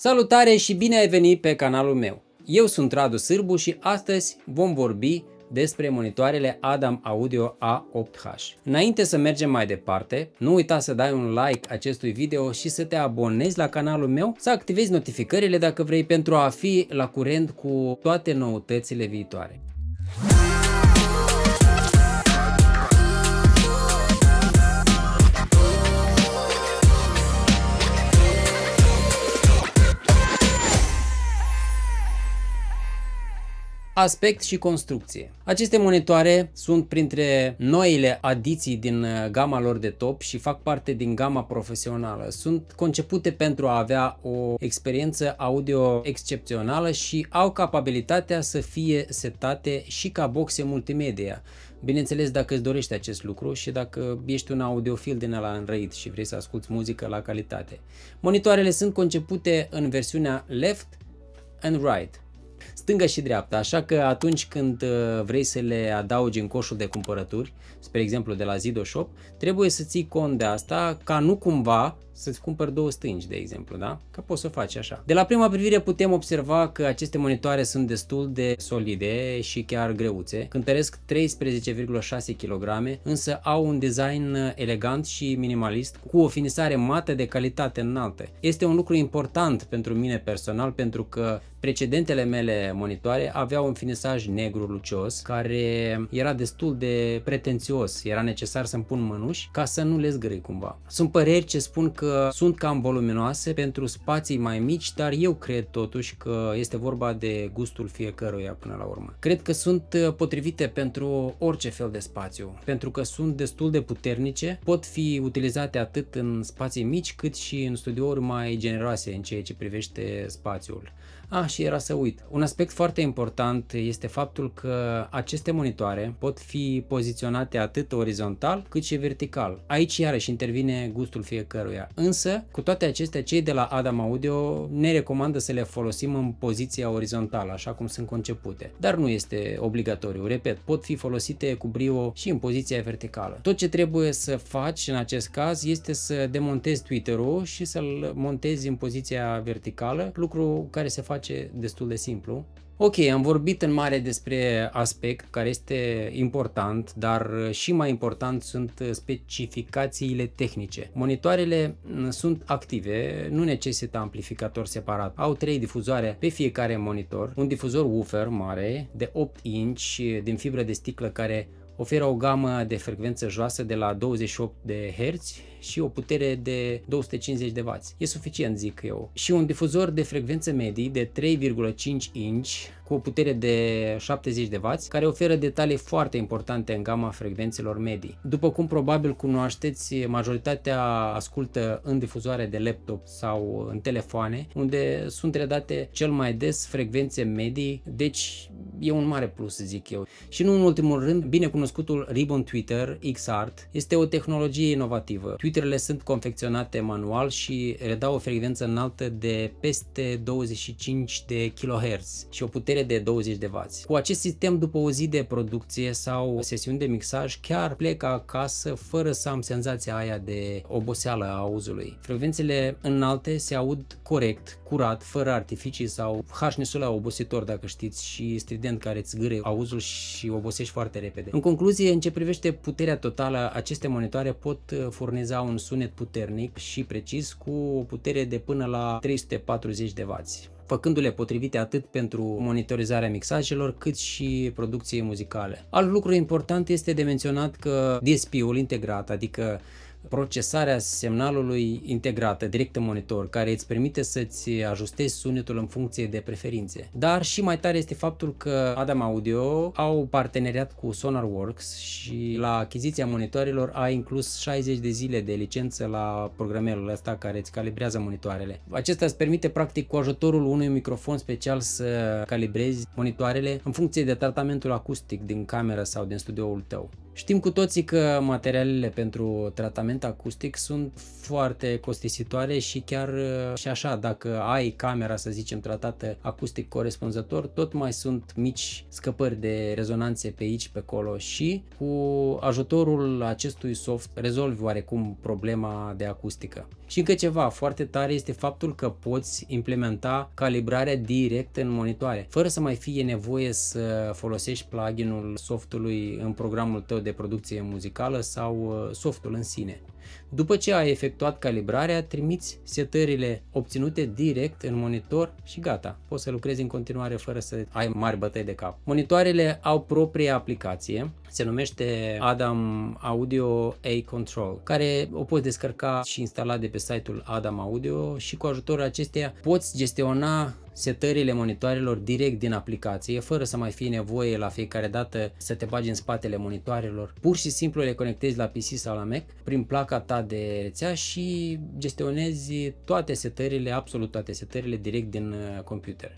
Salutare și bine ai venit pe canalul meu! Eu sunt Radu Sârbu și astăzi vom vorbi despre monitoarele Adam Audio A8H. Înainte să mergem mai departe, nu uita să dai un like acestui video și să te abonezi la canalul meu, să activezi notificările dacă vrei pentru a fi la curent cu toate noutățile viitoare. aspect și construcție. Aceste monitoare sunt printre noile adiții din uh, gama lor de top și fac parte din gama profesională. Sunt concepute pentru a avea o experiență audio excepțională și au capabilitatea să fie setate și ca boxe multimedia. Bineînțeles dacă îți dorești acest lucru și dacă ești un audiofil din ala înrăit și vrei să asculti muzică la calitate. Monitoarele sunt concepute în versiunea left and right, stânga și dreapta, așa că atunci când uh, vrei să le adaugi în coșul de cumpărături, spre exemplu de la Zido Shop, trebuie să ții cont de asta ca nu cumva să-ți cumpăr două stângi, de exemplu, da? Că poți să faci așa. De la prima privire putem observa că aceste monitoare sunt destul de solide și chiar greuțe, cântăresc 13,6 kg, însă au un design uh, elegant și minimalist, cu o finisare mată de calitate înaltă. Este un lucru important pentru mine personal, pentru că precedentele mele monitoare aveau un finisaj negru lucios, care era destul de pretențios, era necesar să-mi pun mânuși ca să nu le zgârâi cumva. Sunt păreri ce spun că că sunt cam voluminoase pentru spații mai mici, dar eu cred totuși că este vorba de gustul fiecăruia până la urmă. Cred că sunt uh, potrivite pentru orice fel de spațiu, pentru că sunt destul de puternice, pot fi utilizate atât în spații mici cât și în studiouri mai generoase în ceea ce privește spațiul. Ah, și era să uit. Un aspect foarte important este faptul că aceste monitoare pot fi poziționate atât orizontal cât și vertical. Aici iarăși intervine gustul fiecăruia însă cu toate acestea cei de la Adam Audio ne recomandă să le folosim în poziția orizontală, așa cum sunt concepute. Dar nu este obligatoriu, repet, pot fi folosite cu brio și în poziția verticală. Tot ce trebuie să faci în acest caz este să demontezi Twitter-ul și să-l montezi în poziția verticală, lucru care se face destul de simplu. Ok, am vorbit în mare despre aspect care este important, dar și mai important sunt specificațiile tehnice. Monitoarele sunt active, nu necesită amplificator separat. Au trei difuzoare pe fiecare monitor, un difuzor woofer mare de 8 inch din fibră de sticlă care oferă o gamă de frecvență joasă de la 28 de Hz și o putere de 250 de W. E suficient, zic eu. Și un difuzor de frecvențe medii de 3,5 inch cu o putere de 70 de W, care oferă detalii foarte importante în gama frecvențelor medii. După cum probabil cunoașteți, majoritatea ascultă în difuzoare de laptop sau în telefoane, unde sunt redate cel mai des frecvențe medii, deci e un mare plus, zic eu. Și nu în ultimul rând, binecunoscutul Ribbon Twitter XArt este o tehnologie inovativă. Twitter Computerele sunt confecționate manual și redau o frecvență înaltă de peste 25 de kHz și o putere de 20 de W. Cu acest sistem, după o zi de producție sau sesiuni de mixaj, chiar plec acasă fără să am senzația aia de oboseală a auzului. Frecvențele înalte se aud corect, curat, fără artificii sau hașnesul la obositor, dacă știți, și strident care îți gâre auzul și obosești foarte repede. În concluzie, în ce privește puterea totală, aceste monitoare pot furniza realiza un sunet puternic și precis cu o putere de până la 340 de W făcându-le potrivite atât pentru monitorizarea mixajelor, cât și producției muzicale. Alt lucru important este de menționat că DSP-ul integrat, adică procesarea semnalului integrată, direct în monitor, care îți permite să-ți ajustezi sunetul în funcție de preferințe. Dar și mai tare este faptul că Adam Audio au parteneriat cu SonarWorks și la achiziția monitoarelor a inclus 60 de zile de licență la programerul ăsta care îți calibrează monitoarele. Acesta îți permite practic cu ajutorul unui microfon special să calibrezi monitoarele în funcție de tratamentul acustic din cameră sau din studioul tău. Știm cu toții că materialele pentru tratament tratament acustic sunt foarte costisitoare și chiar uh, și așa, dacă ai camera, să zicem, tratată acustic corespunzător, tot mai sunt mici scăpări de rezonanțe pe aici, pe acolo și cu ajutorul acestui soft rezolvi oarecum problema de acustică. Și încă ceva foarte tare este faptul că poți implementa calibrarea direct în monitoare, fără să mai fie nevoie să folosești pluginul softului în programul tău de producție muzicală sau uh, softul în sine. După ce ai efectuat calibrarea, trimiți setările obținute direct în monitor și gata, poți să lucrezi în continuare fără să ai mari bătăi de cap. Monitoarele au propria aplicație, se numește Adam Audio A Control, care o poți descărca și instala de pe site-ul Adam Audio și cu ajutorul acesteia poți gestiona setările monitoarelor direct din aplicație, fără să mai fie nevoie la fiecare dată să te bagi în spatele monitoarelor. Pur și simplu le conectezi la PC sau la Mac prin placa ta de rețea și gestionezi toate setările, absolut toate setările direct din uh, computer.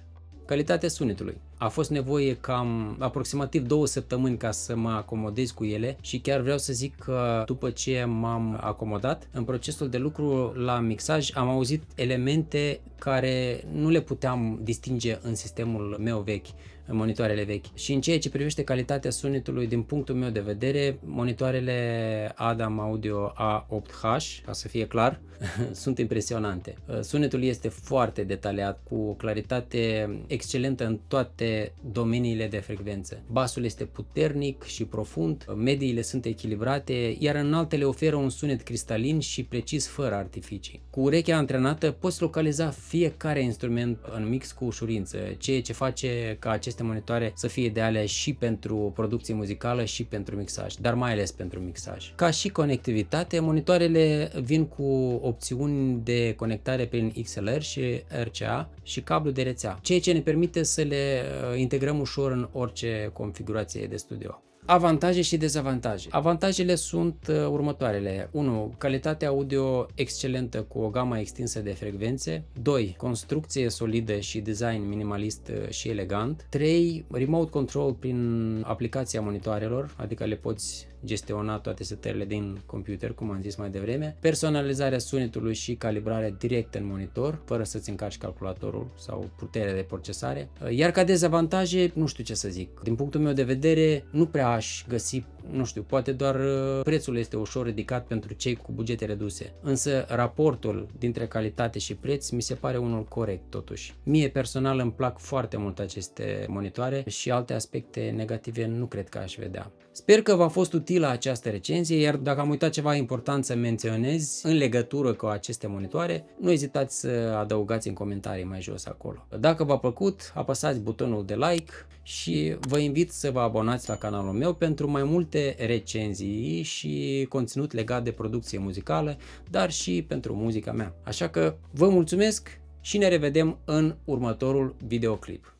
Calitatea sunetului. A fost nevoie cam aproximativ două săptămâni ca să mă acomodez cu ele și chiar vreau să zic că după ce m-am acomodat, în procesul de lucru la mixaj am auzit elemente care nu le puteam distinge în sistemul meu vechi monitoarele vechi. Și în ceea ce privește calitatea sunetului, din punctul meu de vedere, monitoarele Adam Audio A8H, ca să fie clar, sunt impresionante. Uh, sunetul este foarte detaliat, cu o claritate excelentă în toate domeniile de frecvență. Basul este puternic și profund, uh, mediile sunt echilibrate, iar în altele oferă un sunet cristalin și precis fără artificii. Cu urechea antrenată poți localiza fiecare instrument în mix cu ușurință, ceea ce face ca aceste aceste monitoare să fie ideale și pentru producție muzicală și pentru mixaj, dar mai ales pentru mixaj. Ca și conectivitate, monitoarele vin cu opțiuni de conectare prin XLR și RCA și cablu de rețea, ceea ce ne permite să le uh, integrăm ușor în orice configurație de studio. Avantaje și dezavantaje. Avantajele sunt uh, următoarele. 1. Calitatea audio excelentă cu o gamă extinsă de frecvențe. 2. Construcție solidă și design minimalist uh, și elegant. 3. Remote control prin aplicația monitoarelor, adică le poți gestiona toate setările din computer, cum am zis mai devreme, personalizarea sunetului și calibrarea direct în monitor, fără să-ți încarci calculatorul sau puterea de procesare. Iar ca dezavantaje, nu știu ce să zic. Din punctul meu de vedere, nu prea aș găsi, nu știu, poate doar uh, prețul este ușor ridicat pentru cei cu bugete reduse. Însă raportul dintre calitate și preț mi se pare unul corect totuși. Mie personal îmi plac foarte mult aceste monitoare și alte aspecte negative nu cred că aș vedea. Sper că v-a fost utilă această recenzie, iar dacă am uitat ceva important să menționez în legătură cu aceste monitoare, nu ezitați să adăugați în comentarii mai jos acolo. Dacă v-a plăcut, apăsați butonul de like și vă invit să vă abonați la canalul meu pentru mai multe recenzii și conținut legat de producție muzicală, dar și pentru muzica mea. Așa că vă mulțumesc și ne revedem în următorul videoclip.